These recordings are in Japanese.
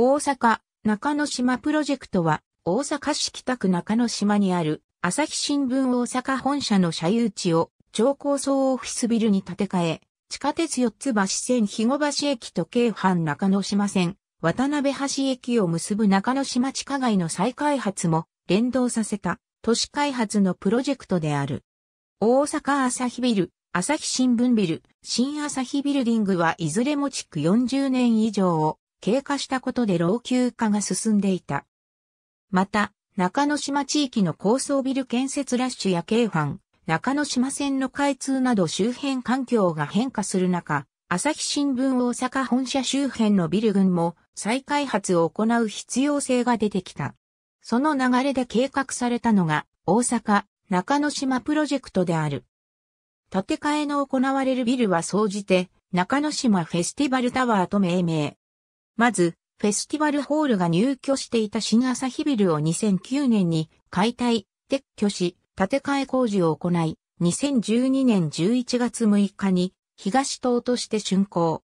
大阪、中之島プロジェクトは、大阪市北区中之島にある、朝日新聞大阪本社の社有地を、超高層オフィスビルに建て替え、地下鉄四つ橋線肥後橋駅と京阪中之島線、渡辺橋駅を結ぶ中之島地下街の再開発も連動させた都市開発のプロジェクトである。大阪朝日ビル、朝日新聞ビル、新朝日ビルディングはいずれも築40年以上を経過したことで老朽化が進んでいた。また、中之島地域の高層ビル建設ラッシュや京阪、中之島線の開通など周辺環境が変化する中、朝日新聞大阪本社周辺のビル群も再開発を行う必要性が出てきた。その流れで計画されたのが大阪中之島プロジェクトである。建て替えの行われるビルは総じて中之島フェスティバルタワーと命名。まず、フェスティバルホールが入居していた新朝日ビルを2009年に解体、撤去し、建て替え工事を行い、2012年11月6日に東棟として竣工。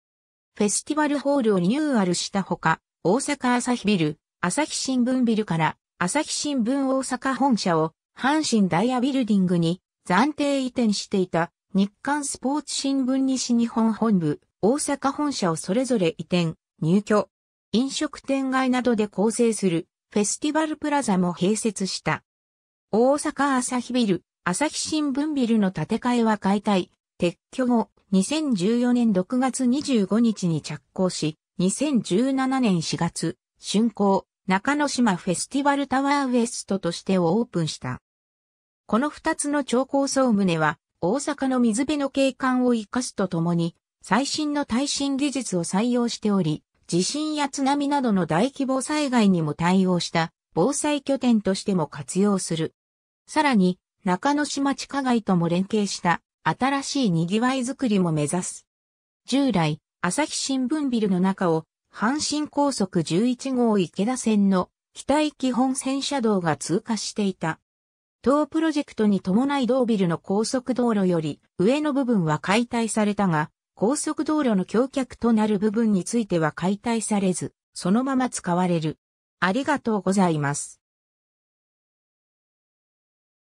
フェスティバルホールをリニューアルしたほか、大阪朝日ビル、朝日新聞ビルから朝日新聞大阪本社を阪神ダイヤビルディングに暫定移転していた日刊スポーツ新聞西日本本部、大阪本社をそれぞれ移転、入居、飲食店街などで構成するフェスティバルプラザも併設した。大阪朝日ビル、朝日新聞ビルの建て替えは解体、撤去後、2014年6月25日に着工し、2017年4月、竣工、中之島フェスティバルタワーウエストとしてオープンした。この二つの超高層棟は、大阪の水辺の景観を生かすとともに、最新の耐震技術を採用しており、地震や津波などの大規模災害にも対応した防災拠点としても活用する。さらに、中野島地下街とも連携した新しい賑わいづくりも目指す。従来、朝日新聞ビルの中を阪神高速11号池田線の北駅本線車道が通過していた。当プロジェクトに伴い同ビルの高速道路より上の部分は解体されたが、高速道路の橋脚となる部分については解体されず、そのまま使われる。ありがとうございます。